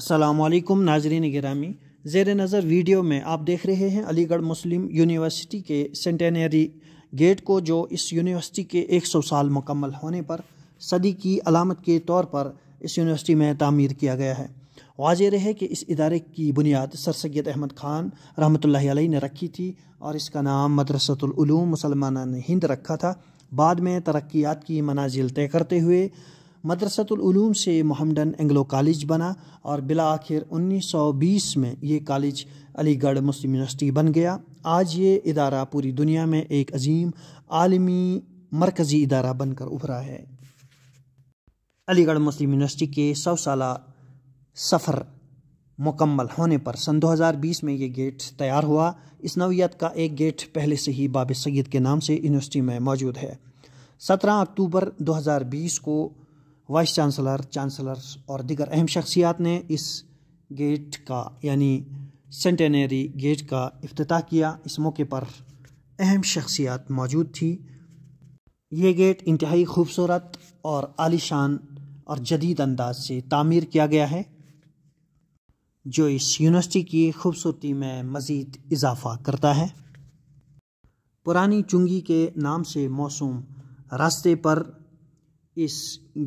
असलकम नाजरीन गिरामी जेर नज़र वीडियो में आप देख रहे हैं अलीगढ़ मुस्लिम यूनिवर्सिटी के सेंटेनरी गेट को जो इस यूनिवर्सिटी के 100 साल मुकम्मल होने पर सदी की अलामत के तौर पर इस यूनिवर्सिटी में तामीर किया गया है वाज रहे कि इस इदारे की बुनियाद सर सैद अहमद ख़ान रहमत ने रखी थी और इसका नाम मदरसतलूम मुसलमान हिंद रखा था बाद में तरक्यात की मनाजिल तय करते हुए मदरसतलूम से मोहम्मडन एंग्लो कॉलेज बना और बिला आखिर 1920 में ये कॉलेज अलीगढ़ मुस्लिम यूनिवर्सिटी बन गया आज ये इदारा पूरी दुनिया में एक अजीम आलमी मरकज़ी इदारा बनकर उभरा है अलीगढ़ मुस्लिम यूनिवर्सिटी के सौ साल सफ़र मुकम्मल होने पर सन 2020 में ये गेट तैयार हुआ इस नवीत का एक गेट पहले से ही बाब सैद के नाम से यूनिवर्सिटी में मौजूद है 17 अक्टूबर 2020 को वाइस चांसलर चांसलर और दिगर अहम शख्सियात ने इस गेट का यानी सेंटेनरी गेट का अफ्ताह किया इस मौके पर अहम शख्सियात मौजूद थी ये गेट इंतहाई खूबसूरत और आलिशान और जदीद अंदाज से तामीर किया गया है जो इस यूनिवर्सिटी की खूबसूरती में मज़ीद इजाफा करता है पुरानी चुंगी के नाम से मौसम रास्ते पर इस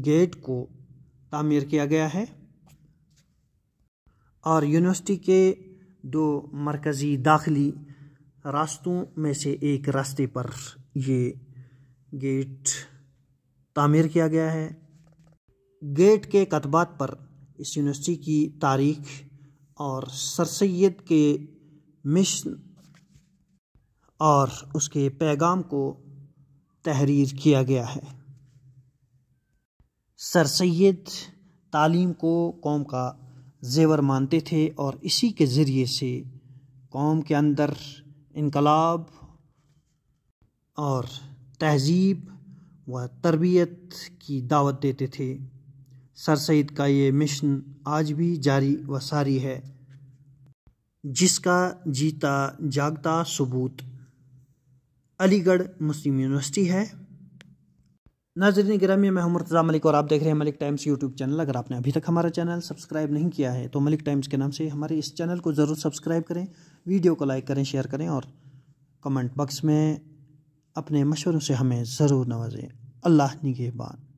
गेट को तामीर किया गया है और यूनिवर्सिटी के दो मरकज़ी दाखिली रास्तों में से एक रास्ते पर ये गेट तामीर किया गया है गेट के कतबात पर इस यूनिवर्सिटी की तारीख और सर सैद के मिशन और उसके पैगाम को तहरीर किया गया है सर सैद तालीम को कौम का जेवर मानते थे और इसी के ज़रिए से कौम के अंदर इनकलाब और तहजीब व तरबियत की दावत देते थे सर सैद का ये मिशन आज भी जारी व सारी है जिसका जीता जागता सबूत अलीगढ़ मुस्लिम यूनिवर्सिटी है नाजरीन ग्रामी मैं मुर्तज़ा मलिक और आप देख रहे हैं मलिक टाइम्स यूट्यूब चैनल अगर आपने अभी तक हमारा चैनल सब्सक्राइब नहीं किया है तो मलिक टाइम्स के नाम से हमारे इस चैनल को ज़रूर सब्सक्राइब करें वीडियो को लाइक करें शेयर करें और कमेंट बॉक्स में अपने मशवरों से हमें ज़रूर नवाजें अल्लाह निगेबान